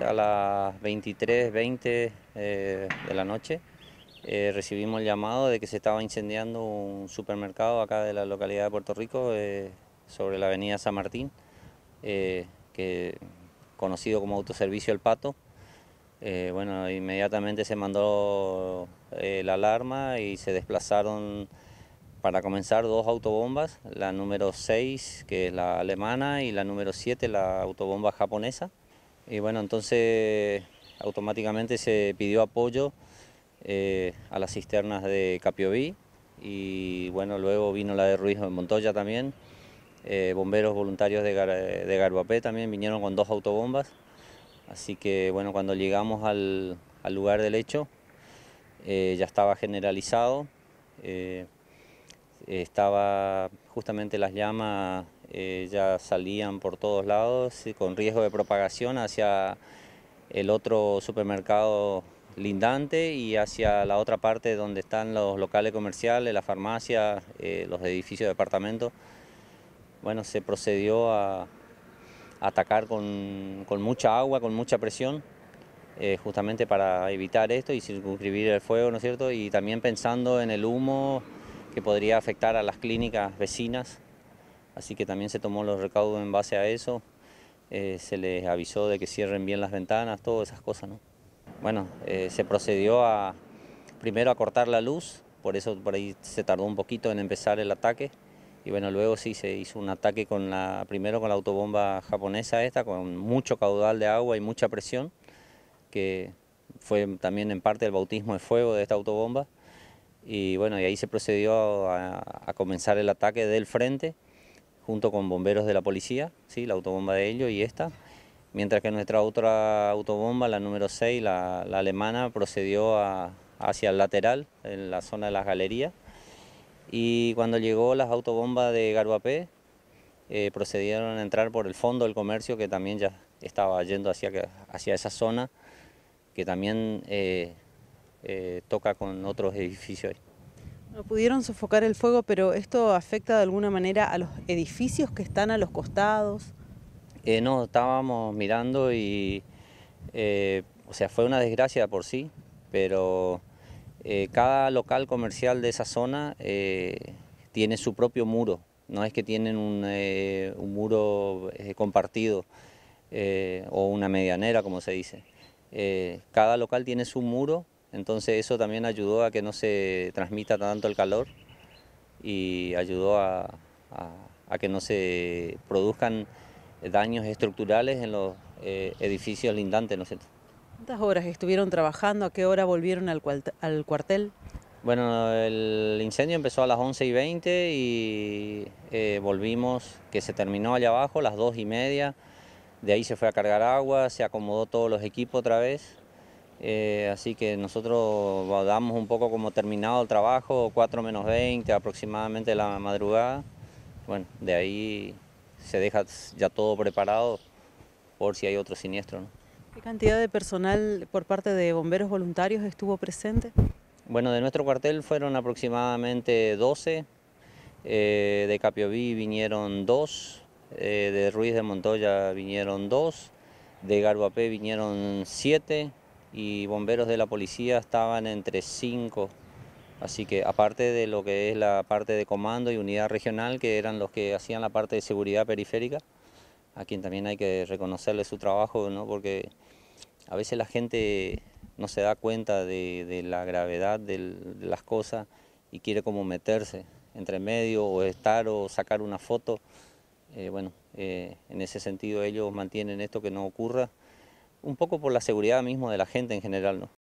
A las 23.20 eh, de la noche eh, recibimos el llamado de que se estaba incendiando un supermercado acá de la localidad de Puerto Rico eh, sobre la avenida San Martín, eh, que, conocido como Autoservicio El Pato. bueno, inmediatamente se mandó la alarma y se desplazaron para comenzar, dos autobombas, la número 6, que es la alemana, y la número 7, la autobomba japonesa. Y bueno, entonces automáticamente se pidió apoyo eh, a las cisternas de Capiobí... y bueno, luego vino la de Ruiz en Montoya también. Eh, bomberos voluntarios de, Garbapé también vinieron con dos autobombas. Así que bueno, cuando llegamos al, lugar del hecho, eh, ya estaba generalizado estaba justamente las llamas eh, ya salían por todos lados con riesgo de propagación hacia el otro supermercado lindante y hacia la otra parte donde están los locales comerciales, la farmacia, eh, los edificios de departamentos. Bueno, se procedió a, atacar con, mucha agua, con mucha presión, eh, justamente para evitar esto y circunscribir el fuego, ¿no es cierto? Y también pensando en el humo, que podría afectar a las clínicas vecinas, así que también se tomó los recaudos en base a eso, eh, se les avisó de que cierren bien las ventanas, todas esas cosas. ¿no? Bueno, eh, se procedió a primero a cortar la luz, por eso por ahí se tardó un poquito en empezar el ataque, y bueno, luego sí se hizo un ataque con la, primero con la autobomba japonesa esta, con mucho caudal de agua y mucha presión, que fue también en parte el bautismo de fuego de esta autobomba, y bueno, y ahí se procedió a, comenzar el ataque del frente junto con bomberos de la policía, ¿sí? la autobomba de ellos y esta, mientras que nuestra otra autobomba, la número 6, la, alemana, procedió hacia el lateral, en la zona de las galerías, y cuando llegó las autobombas de Garuapé... Eh, procedieron a entrar por el fondo del comercio que también ya estaba yendo hacia, hacia esa zona, que también... Eh, eh, toca con otros edificios. No pudieron sofocar el fuego, pero ¿esto afecta de alguna manera a los edificios que están a los costados? Eh, no, estábamos mirando y, eh, o sea, fue una desgracia por sí, pero cada local comercial de esa zona tiene su propio muro, no es que tienen un muro compartido o una medianera, como se dice. cada local tiene su muro entonces eso también ayudó a que no se transmita tanto el calor y ayudó a, que no se produzcan daños estructurales en los eh, edificios lindantes, ¿no ¿Cuántas horas estuvieron trabajando? ¿A qué hora volvieron al, cuartel? Bueno, el incendio empezó a las 11 y 20 y eh, volvimos, que se terminó allá abajo, a las 2 y media. De ahí se fue a cargar agua, se acomodó todos los equipos otra vez eh, así que nosotros damos un poco como terminado el trabajo, 4 menos 20 aproximadamente la madrugada. Bueno, de ahí se deja ya todo preparado por si hay otro siniestro. ¿Qué cantidad de personal por parte de bomberos voluntarios estuvo presente? Bueno, de nuestro cuartel fueron aproximadamente 12, eh, de Capiobí vinieron 2, eh, de Ruiz de Montoya vinieron 2, de Garbapé vinieron 7, y bomberos de la policía estaban entre cinco... Así que aparte de lo que es la parte de comando y unidad regional, que eran los que hacían la parte de seguridad periférica, a quien también hay que reconocerle su trabajo, ¿no? porque a veces la gente no se da cuenta de, la gravedad de las cosas y quiere como meterse entre medio o estar o sacar una foto. Eh, bueno, eh, en ese sentido ellos mantienen esto que no ocurra un poco por la seguridad mismo de la gente en general, ¿no?